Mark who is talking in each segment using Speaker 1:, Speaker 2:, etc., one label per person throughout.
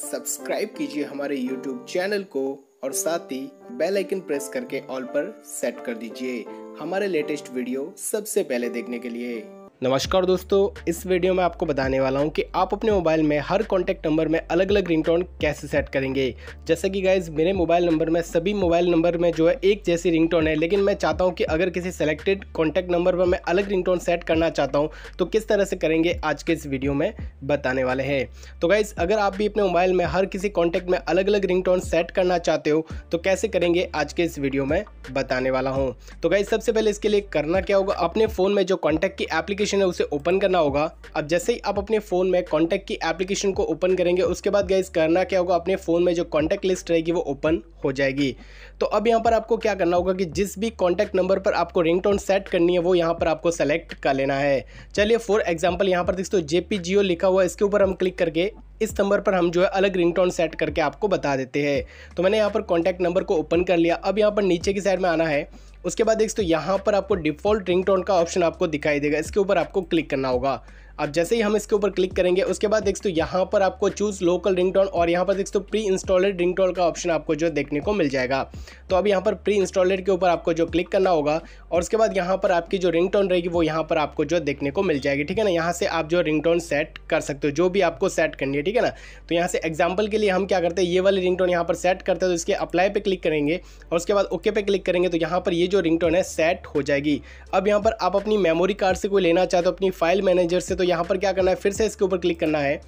Speaker 1: subscribe कीजिए हमारे YouTube channel को और साथ ही बेल आइकन प्रेस करके ऑल पर सेट कर दीजिए हमारे लेटेस्ट वीडियो सबसे पहले देखने के लिए नमस्कार दोस्तों इस वीडियो में आपको बताने वाला हूं कि आप अपने मोबाइल में हर कॉन्टैक्ट नंबर में अलग अलग रिंगटोन कैसे सेट करेंगे जैसे कि गाइज मेरे मोबाइल नंबर में सभी मोबाइल नंबर में जो है एक जैसी रिंगटोन है लेकिन मैं चाहता हूं कि अगर किसी सेलेक्टेड कॉन्टैक्ट नंबर पर मैं अलग रिंगटोन सेट करना चाहता हूँ तो किस तरह से करेंगे आज के इस वीडियो में बताने वाले हैं तो गाइज़ अगर आप भी अपने मोबाइल में हर किसी कॉन्टैक्ट में अलग अलग रिंग सेट करना चाहते हो तो कैसे करेंगे आज के इस वीडियो में बताने वाला हूँ तो गाइज़ सबसे पहले इसके लिए करना क्या होगा अपने फ़ोन में जो कॉन्टैक्ट की एप्लीकेशन एप्लीकेशन है उसे ओपन करना होगा अब जैसे ही आप अपने फ़ोन में कॉन्टैक्ट की एप्लीकेशन को ओपन करेंगे उसके बाद गाइज करना क्या होगा अपने फ़ोन में जो कॉन्टैक्ट लिस्ट रहेगी वो ओपन हो जाएगी तो अब यहाँ पर आपको क्या करना होगा कि जिस भी कॉन्टैक्ट नंबर पर आपको रिंग सेट करनी है वो यहाँ पर आपको सेलेक्ट कर लेना है चलिए फॉर एग्जाम्पल यहाँ पर दोस्तों जे लिखा हुआ है इसके ऊपर हम क्लिक करके इस नंबर पर हम जो है अलग रिंगटोन सेट करके आपको बता देते हैं तो मैंने यहाँ पर कॉन्टैक्ट नंबर को ओपन कर लिया अब यहाँ पर नीचे की साइड में आना है उसके बाद देखते यहाँ पर आपको डिफॉल्ट टोन का ऑप्शन आपको दिखाई देगा इसके ऊपर आपको क्लिक करना होगा अब जैसे ही हम इसके ऊपर क्लिक करेंगे उसके बाद देखते यहाँ पर आपको चूज़ लोकल रिंगटोन और यहाँ पर देखते प्री इंस्टॉलेड रिंगटोन का ऑप्शन आपको जो देखने को मिल जाएगा तो अब यहाँ पर प्री इंस्टॉलेड के ऊपर आपको जो क्लिक करना होगा और उसके बाद यहाँ पर आपकी जो रिंगटोन रहेगी वो यहाँ पर आपको जो देखने को मिल जाएगी ठीक है ना यहाँ से आप जो रिंग सेट कर सकते हो जो भी आपको सेट करनी है ठीक है ना तो यहाँ से एग्जाम्पल के लिए हम क्या करते हैं ये वाली रिंग यहाँ पर सेट करते हैं तो इसके अप्लाई पर क्लिक करेंगे और उसके बाद ओके पे क्लिक करेंगे तो यहाँ पर ये जो जो रिंगटोन है सेट हो जाएगी अब यहाँ पर आप अपनी मेमोरी कार्ड से कोई लेना चाहते हो तो अपनी फाइल मैनेजर से तो यहाँ पर क्या करना है फिर से इसके ऊपर क्लिक करना है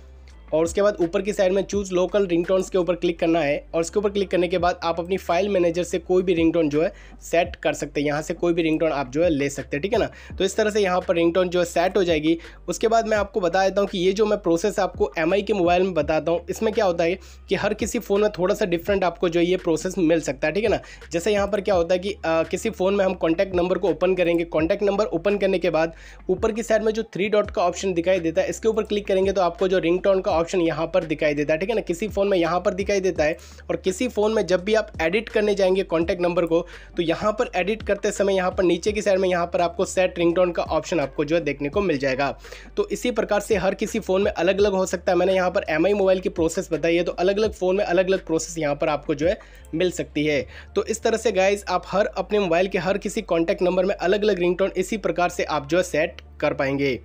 Speaker 1: और उसके बाद ऊपर की साइड में चूज लोकल रिंगटोन्स के ऊपर क्लिक करना है और उसके ऊपर क्लिक करने के बाद आप अपनी फाइल मैनेजर से कोई भी रिंगटोन जो है सेट कर सकते हैं यहाँ से कोई भी रिंगटोन आप जो है ले सकते हैं ठीक है ना तो इस तरह से यहाँ पर रिंगटोन जो है सेट हो जाएगी उसके बाद मैं आपको बता देता हूँ कि ये जो मैं प्रोसेस आपको एम के मोबाइल में बताता हूँ इसमें क्या होता है कि हर किसी फ़ोन में थोड़ा सा डिफरेंट आपको जो है ये प्रोसेस मिल सकता है ठीक है ना जैसे यहाँ पर क्या होता है कि किसी फ़ोन में हम कॉन्टैक्ट नंबर को ओपन करेंगे कॉन्टैक्ट नंबर ओपन करने के बाद ऊपर की साइड में जो थ्री डॉट का ऑप्शन दिखाई देता है इसके ऊपर क्लिक करेंगे तो आपको जो रिंग का ऑप्शन यहाँ पर दिखाई देता है ठीक है ना किसी फ़ोन में यहाँ पर दिखाई देता है और किसी फ़ोन में जब भी आप एडिट करने जाएंगे कॉन्टैक्ट नंबर को तो यहाँ पर एडिट करते समय यहाँ पर नीचे की साइड में यहाँ पर आपको सेट रिंगटोन का ऑप्शन आपको जो है देखने को मिल जाएगा तो इसी प्रकार से हर किसी फ़ोन में अलग अलग हो सकता है मैंने यहाँ पर एम मोबाइल की प्रोसेस बताई है तो अलग अलग फ़ोन में अलग अलग प्रोसेस यहाँ पर आपको जो है मिल सकती है तो इस तरह से गाइज आप हर अपने मोबाइल के हर किसी कॉन्टैक्ट नंबर में अलग अलग रिंगटोन इसी प्रकार से आप जो है सेट कर पाएंगे